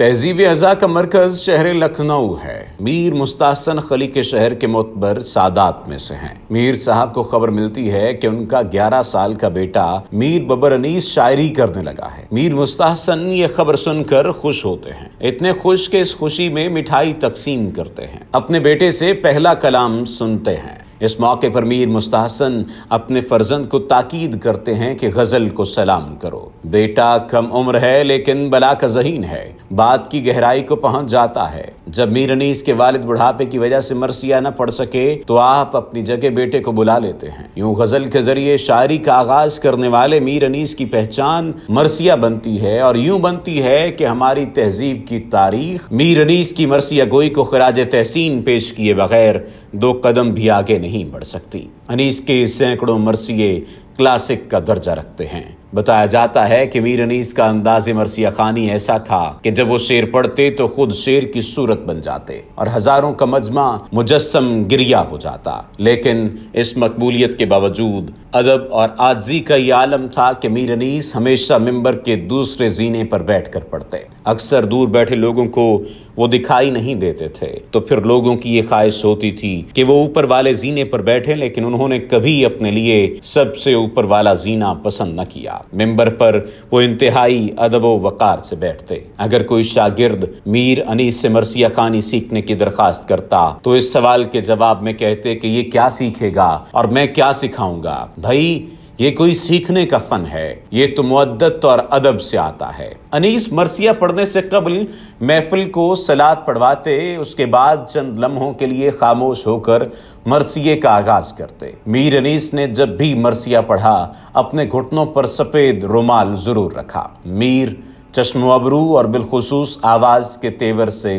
तहजीब अज़ा का मरकज़ शहर लखनऊ है मीर मुस्तासन खली के शहर के मतबर सादात में से हैं मीर साहब को खबर मिलती है कि उनका 11 साल का बेटा मीर बबर अनीस शायरी करने लगा है मीर मुस्तासन ये खबर सुनकर खुश होते हैं इतने खुश के इस खुशी में मिठाई तकसीम करते हैं अपने बेटे से पहला कलाम सुनते हैं इस मौके पर मीर मुस्तासन अपने फर्जंद को ताकीद करते हैं कि गज़ल को सलाम करो बेटा कम उम्र है लेकिन बला का जहीन है बात की गहराई को पहुंच जाता है जब मीर अनीस के वालिद बुढ़ापे की वजह से मरसिया न पढ़ सके तो आप अपनी जगह बेटे को बुला लेते हैं यूं गजल के जरिए शायरी का आगाज करने वाले मीर अनीस की पहचान मरसिया बनती है और यूं बनती है कि हमारी तहजीब की तारीख मीर अनीस की मरसिया गोई को खराज तहसीन पेश किए बगैर दो कदम भी आगे नहीं बढ़ सकती अनीस के सैकड़ों मरसिए क्लासिक का दर्जा रखते हैं बताया जाता है कि मीर अनीस का अंदाज मरसिया खानी ऐसा था कि जब वो शेर पढ़ते तो खुद शेर की सूरत बन जाते और हजारों का मजमा मुजस्म गिरिया हो जाता लेकिन इस मकबूलियत के बावजूद अदब और आजी का ये आलम था कि मीर अनीस हमेशा मिंबर के दूसरे जीने पर बैठ कर पढ़ते अक्सर दूर बैठे लोगों को वो दिखाई नहीं देते थे तो फिर लोगों की ये ख्वाहिश होती थी कि वो ऊपर वाले जीने पर बैठे लेकिन उन्होंने उन्होंने कभी अपने लिए सबसे ऊपर वाला जीना पसंद न किया मेंबर पर वो इंतहाई अदब वक़ार से बैठते अगर कोई शागिर्द मीर अनीस से मरसिया खानी सीखने की दरखास्त करता तो इस सवाल के जवाब में कहते कि ये क्या सीखेगा और मैं क्या सिखाऊंगा भाई ये कोई सीखने का फन है ये तो मुद्दत और अदब से आता है अनीस मरसिया पढ़ने से कबल महफिल को सलाद पढ़वाते उसके बाद चंद लम्हों के लिए खामोश होकर मरसिए का आगाज करते मीर अनीस ने जब भी मरसिया पढ़ा अपने घुटनों पर सफेद रुमाल जरूर रखा मीर चश्म अबरू और बिलखसूस आवाज के तेवर से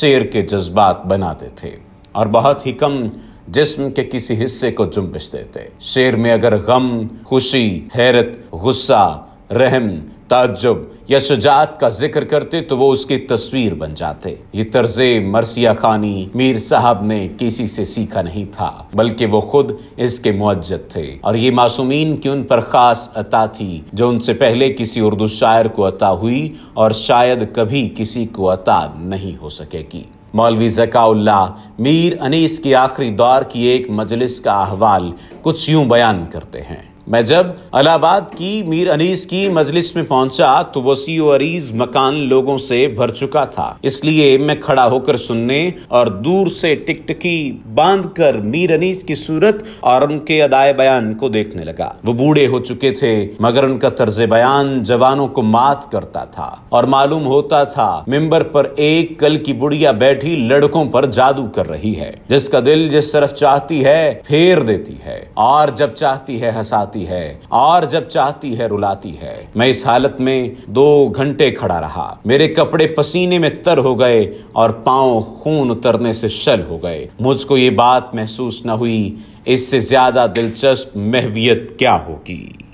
शेर के जज्बात बनाते थे और बहुत ही कम जिस्म के किसी हिस्से को जुम्बिश देते शेर में अगर गम खुशी हैरत गुस्सा रहम ताजुब या शुजात का जिक्र करते तो वो उसकी तस्वीर बन जाते ये तर्ज मरसिया खानी मीर साहब ने किसी से सीखा नहीं था बल्कि वो खुद इसके मुआजत थे और ये मासूमीन की उन पर खास अता थी जो उनसे पहले किसी उर्दू शायर को अता हुई और शायद कभी किसी को अता नहीं हो सकेगी मौलवी जकाउल्ला मीर अनीस के आखिरी दौर की एक मजलिस का अहवाल कुछ यूं बयान करते हैं मैं जब अलाहाबाद की मीर अनीस की मजलिस में पहुंचा तो वसी अरीज मकान लोगों से भर चुका था इसलिए मैं खड़ा होकर सुनने और दूर से टिकटकी बांध कर मीर अनीस की सूरत और उनके अदाय बयान को देखने लगा वो बूढ़े हो चुके थे मगर उनका तर्ज बयान जवानों को मात करता था और मालूम होता था मेंबर पर एक कल की बुढ़िया बैठी लड़कों पर जादू कर रही है जिसका दिल जिस तरफ चाहती है फेर देती है और जब चाहती है हंसाती चाहती है और जब चाहती है रुलाती है मैं इस हालत में दो घंटे खड़ा रहा मेरे कपड़े पसीने में तर हो गए और पांव खून उतरने से शल हो गए मुझको ये बात महसूस न हुई इससे ज्यादा दिलचस्प महवियत क्या होगी